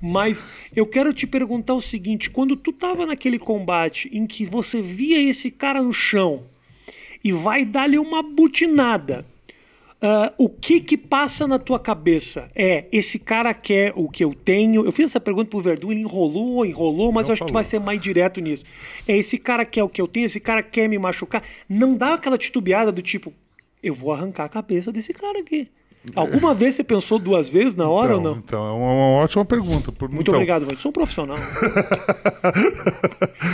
Mas eu quero te perguntar o seguinte: quando tu tava naquele combate em que você via esse cara no chão e vai dar-lhe uma butinada, Uh, o que que passa na tua cabeça? É, esse cara quer o que eu tenho? Eu fiz essa pergunta pro Verdun, ele enrolou, enrolou, mas não eu acho falou. que tu vai ser mais direto nisso. É, esse cara quer o que eu tenho? Esse cara quer me machucar? Não dá aquela titubeada do tipo, eu vou arrancar a cabeça desse cara aqui. Alguma vez você pensou duas vezes na hora então, ou não? Então, é uma, uma ótima pergunta. Por... Muito então... obrigado, Vande. Sou um profissional.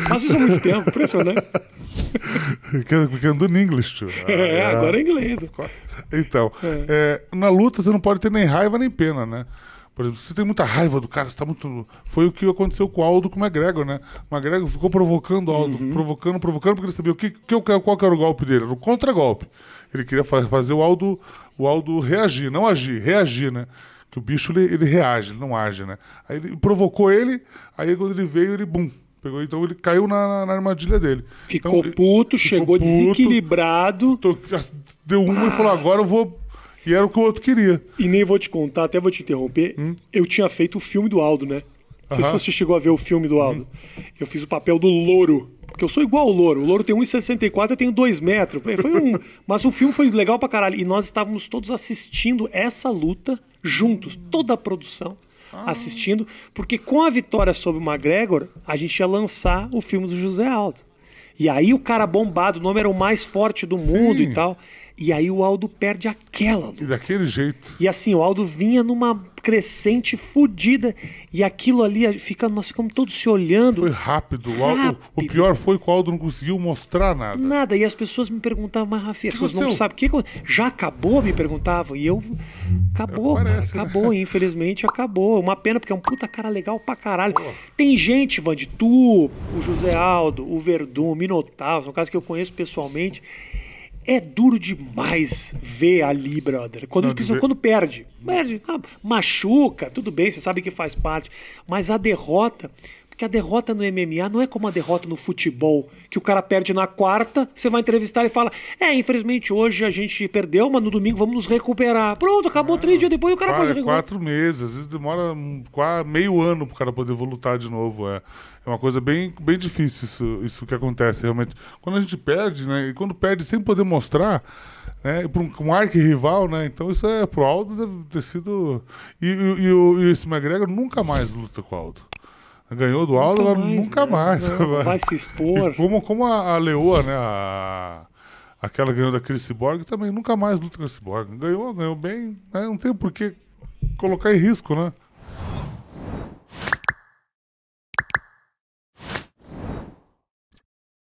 Faço isso há muito tempo, impressionante. Porque ando em inglês, tio. É, ah, é, agora é inglês. É. Então, é. É, na luta você não pode ter nem raiva nem pena, né? Por exemplo, você tem muita raiva do cara, você tá muito. Foi o que aconteceu com o Aldo com o McGregor, né? O McGregor ficou provocando o Aldo, uhum. provocando, provocando, porque ele sabia o que, que, qual que era o golpe dele. Era o contra-golpe. Ele queria fazer o Aldo o Aldo reagir, não agir, reagir, né? Que o bicho ele, ele reage, ele não age, né? Aí ele provocou ele, aí quando ele veio, ele bum. Pegou, então ele caiu na, na armadilha dele. Ficou então, puto, chegou puto, desequilibrado. Tô, deu uma ah. e falou: agora eu vou e era o que o outro queria. E nem vou te contar, até vou te interromper. Hum? Eu tinha feito o filme do Aldo, né? Não sei se você chegou a ver o filme do Aldo. Hum. Eu fiz o papel do louro porque eu sou igual ao Louro. O Louro tem 1,64, eu tenho 2 metros. É, foi um... Mas o filme foi legal pra caralho. E nós estávamos todos assistindo essa luta juntos, toda a produção. Ah. assistindo, porque com a vitória sobre o McGregor, a gente ia lançar o filme do José Aldo. E aí o cara bombado, o nome era o mais forte do mundo Sim. e tal. E aí o Aldo perde aquela luta. E daquele jeito. E assim, o Aldo vinha numa crescente fodida. E aquilo ali, fica, nós ficamos todos se olhando. Foi rápido. rápido. O, o, pior foi que o Aldo não conseguiu mostrar nada. Nada. E as pessoas me perguntavam, mas Rafinha, as pessoas não sabem o que Já acabou? Me perguntavam. E eu. Acabou, Parece, né? Acabou, né? infelizmente acabou. Uma pena, porque é um puta cara legal pra caralho. Pô. Tem gente, Vandi, tu, o José Aldo, o Verdun, o Minotauro, são caras que eu conheço pessoalmente é duro demais ver ali, brother. Quando, quando perde, perde, ah, machuca, tudo bem, você sabe que faz parte. Mas a derrota que a derrota no MMA não é como a derrota no futebol, que o cara perde na quarta, você vai entrevistar e fala: É, infelizmente hoje a gente perdeu, mas no domingo vamos nos recuperar. Pronto, acabou ah, três dias depois e o cara quatro, pode recuperar. Quatro meses, às vezes demora quase meio ano pro cara poder voltar de novo. É, é uma coisa bem, bem difícil isso, isso que acontece realmente. Quando a gente perde, né? E quando perde sem poder mostrar né? Para um, um arquirrival, né? Então isso é pro Aldo deve ter sido. E, e, e, e esse McGregor nunca mais luta com o Aldo. Ganhou do Aldo, nunca mais. Nunca né? mais. Vai, se expor. E como, como a, a Leoa, né? A, aquela ganhou da Chris Borg, também nunca mais luta com a Cyborg. Ganhou, ganhou bem. Né? Não tem por que colocar em risco, né?